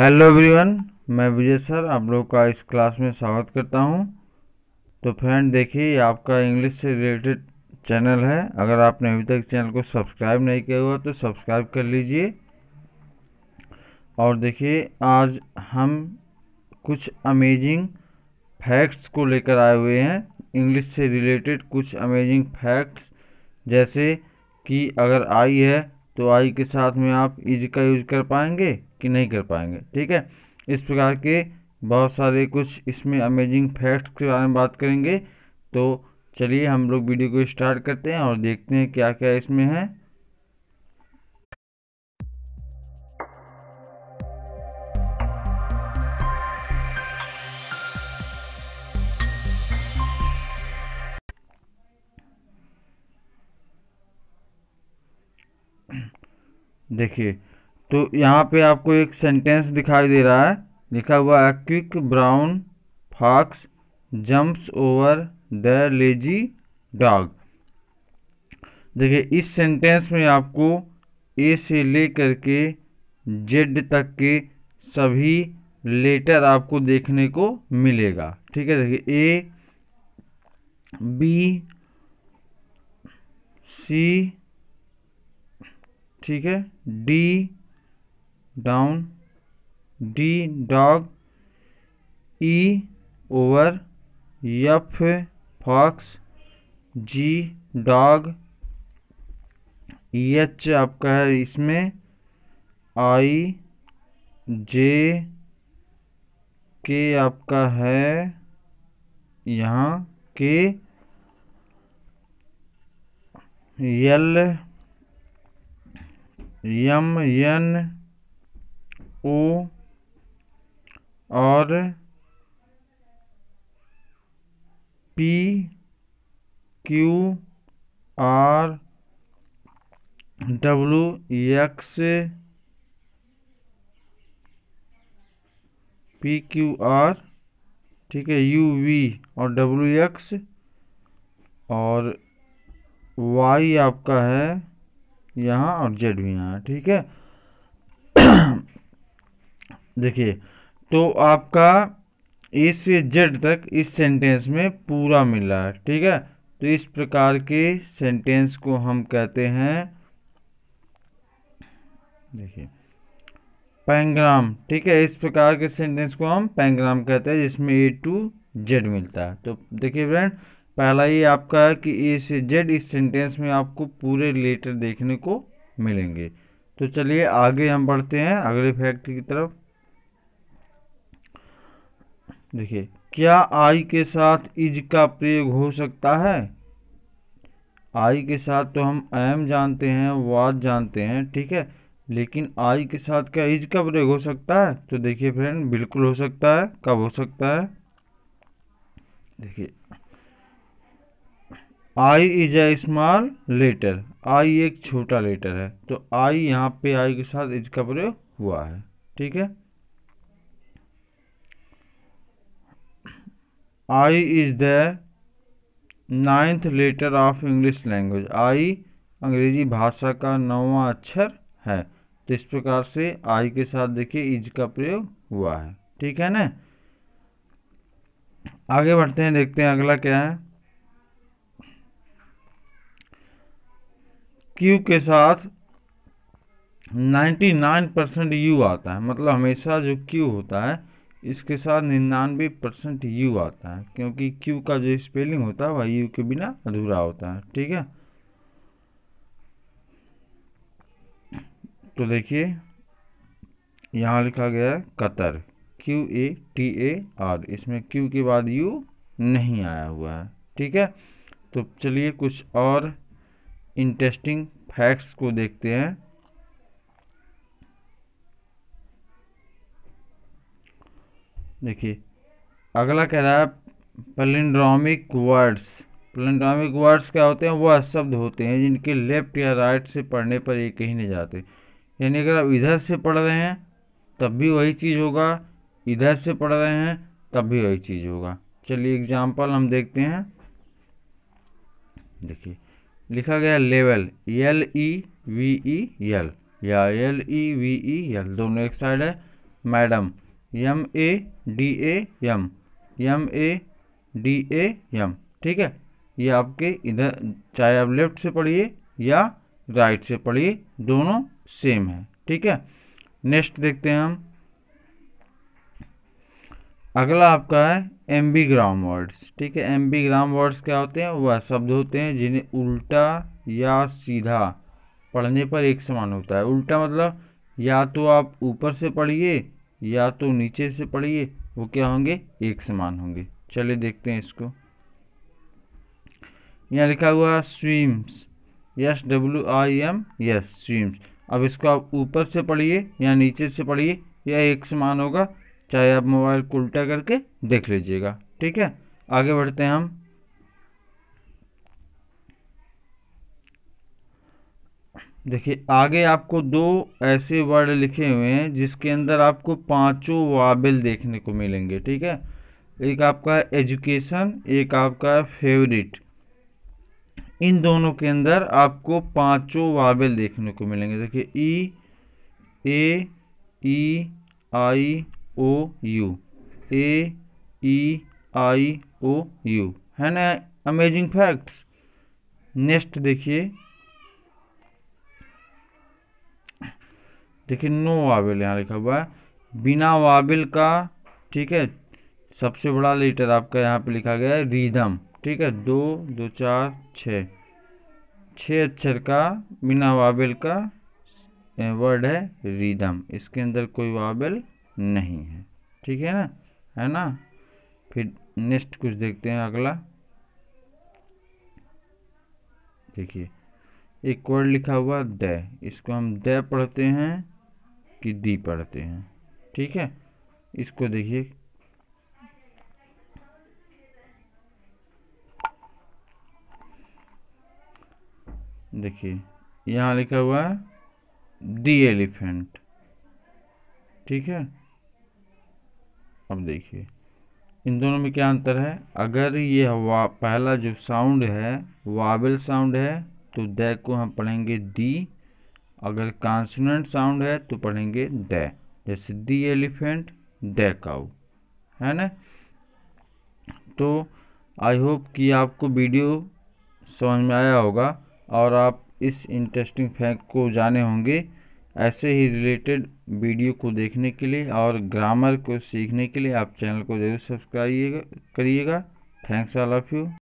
hello everyone मैं विजय sir आप लोग का इस क्लास में स्वागत करता हूं तो फ्रेंड देखिए आपका इंग्लिश से रिलेटेड चैनल है अगर आपने अभी तक चैनल को सब्सक्राइब नहीं किया हुआ तो सब्सक्राइब कर लीजिए और देखिए आज हम कुछ अमेजिंग फैक्ट्स को लेकर आए हुए हैं इंग्लिश से रिलेटेड कुछ अमेजिंग फैक्ट्स जैसे कि अगर आई है तो आई के साथ में आप इज का यूज कर पाएंगे कि नहीं कर पाएंगे ठीक है इस प्रकार के बहुत सारे कुछ इसमें अमेजिंग फैक्ट्स के बारे में बात करेंगे तो चलिए हम लोग वीडियो को स्टार्ट करते हैं और देखते हैं क्या क्या इसमें है देखिए तो यहाँ पे आपको एक सेंटेंस दिखाई दे रहा है लिखा हुआ है quick brown fox jumps over the lazy dog देखिए इस सेंटेंस में आपको ए से ले के जेड तक के सभी लेटर आपको देखने को मिलेगा ठीक है देखिए ए बी सी ठीक है D down D dog E over F fox G dog H आपका है इसमें आई जे के आपका है यहाँ के एल यम एन ओ और P Q R W X P Q R ठीक है यू वी और डब्लू एक्स और वाई आपका है यहाँ और जेड भी यहाँ ठीक है देखिए तो आपका ए से जेड तक इस सेंटेंस में पूरा मिला ठीक है तो इस प्रकार के सेंटेंस को हम कहते हैं देखिए पैंग्राम ठीक है इस प्रकार के सेंटेंस को हम पैंग्राम कहते हैं जिसमें ए टू जेड मिलता है तो देखिए फ्रेंड पहला ये आपका है कि ए से जेड इस सेंटेंस में आपको पूरे लेटर देखने को मिलेंगे तो चलिए आगे हम बढ़ते हैं अगले फैक्ट की तरफ देखिए क्या आई के साथ इज का प्रयोग हो सकता है आई के साथ तो हम एम जानते हैं वाद जानते हैं ठीक है लेकिन आई के साथ क्या इज का प्रयोग हो सकता है तो देखिए फ्रेंड बिल्कुल हो सकता है कब हो सकता है देखिए I is a small letter I एक छोटा लेटर है तो आई यहाँ पे आई के साथ इज का प्रयोग हुआ है ठीक है I is the ninth letter of English language I अंग्रेजी भाषा का नौवा अक्षर है तो इस प्रकार से आई के साथ देखिए इज का प्रयोग हुआ है ठीक है ना आगे बढ़ते हैं देखते हैं अगला क्या है क्यू के साथ 99 परसेंट यू आता है मतलब हमेशा जो क्यू होता है इसके साथ निन्यानवे परसेंट यू आता है क्योंकि क्यू का जो स्पेलिंग होता है वह यू के बिना अधूरा होता है ठीक है तो देखिए यहाँ लिखा गया है Qatar Q A T A R इसमें क्यू के बाद यू नहीं आया हुआ है ठीक है तो चलिए कुछ और इंटरेस्टिंग फैक्ट्स को देखते हैं देखिए अगला कह रहा है पलिंड्रामिक वर्ड्स पलिंड्रामिक वर्ड्स क्या होते हैं वह शब्द होते हैं जिनके लेफ्ट या राइट से पढ़ने पर एक ही नहीं जाते यानी अगर आप इधर से पढ़ रहे हैं तब भी वही चीज़ होगा इधर से पढ़ रहे हैं तब भी वही चीज़ होगा चलिए एग्जाम्पल हम देखते हैं देखिए लिखा गया level L E V E L या L E V E L दोनों एक साइड है madam M A D A M M A D A M ठीक है ये आपके इधर चाहे आप लेफ्ट से पढ़िए या राइट से पढ़िए दोनों सेम है ठीक है नेक्स्ट देखते हैं हम अगला आपका है एम्बीग्राम वर्ड्स ठीक है एम्बीग्राम वर्ड्स क्या होते हैं वह शब्द होते हैं जिन्हें उल्टा या सीधा पढ़ने पर एक समान होता है उल्टा मतलब या तो आप ऊपर से पढ़िए या तो नीचे से पढ़िए वो क्या होंगे एक समान होंगे चलिए देखते हैं इसको यहाँ लिखा हुआ swims S W I M S swims अब इसको आप ऊपर से पढ़िए या नीचे से पढ़िए यह एक समान होगा चाहे आप मोबाइल को उल्टा करके देख लीजिएगा ठीक है आगे बढ़ते हैं हम देखिए आगे आपको दो ऐसे वर्ड लिखे हुए हैं जिसके अंदर आपको पांचों वाबिल देखने को मिलेंगे ठीक है एक आपका एजुकेशन एक आपका फेवरेट इन दोनों के अंदर आपको पांचों वाबिल देखने को मिलेंगे देखिए ई ए ई आई ओ U A E I O you है ना अमेजिंग फैक्ट्स नेक्स्ट देखिए देखिए नो वाबिल यहाँ लिखा हुआ है बिना वाबिल का ठीक है सबसे बड़ा लेटर आपका यहाँ पे लिखा गया है रीदम ठीक है दो दो चार छ छः अक्षर का बिना वाबिल का वर्ड है रीदम इसके अंदर कोई वाबिल नहीं है ठीक है ना है ना फिर नेक्स्ट कुछ देखते हैं अगला देखिए एक वर्ड लिखा हुआ द इसको हम द पढ़ते हैं कि दी पढ़ते हैं ठीक है इसको देखिए देखिए यहाँ लिखा हुआ है दी एलिफेंट ठीक है अब देखिए इन दोनों में क्या अंतर है अगर ये पहला जो साउंड है वाबल साउंड है तो द को हम पढ़ेंगे दी अगर कॉन्सोनेंट साउंड है तो पढ़ेंगे द जैसे दी एलिफेंट द काउ है ना तो आई होप कि आपको वीडियो समझ में आया होगा और आप इस इंटरेस्टिंग फैक्ट को जाने होंगे ऐसे ही रिलेटेड वीडियो को देखने के लिए और ग्रामर को सीखने के लिए आप चैनल को ज़रूर सब्सक्राइब करिएगा थैंक्स ऑल ऑफ़ यू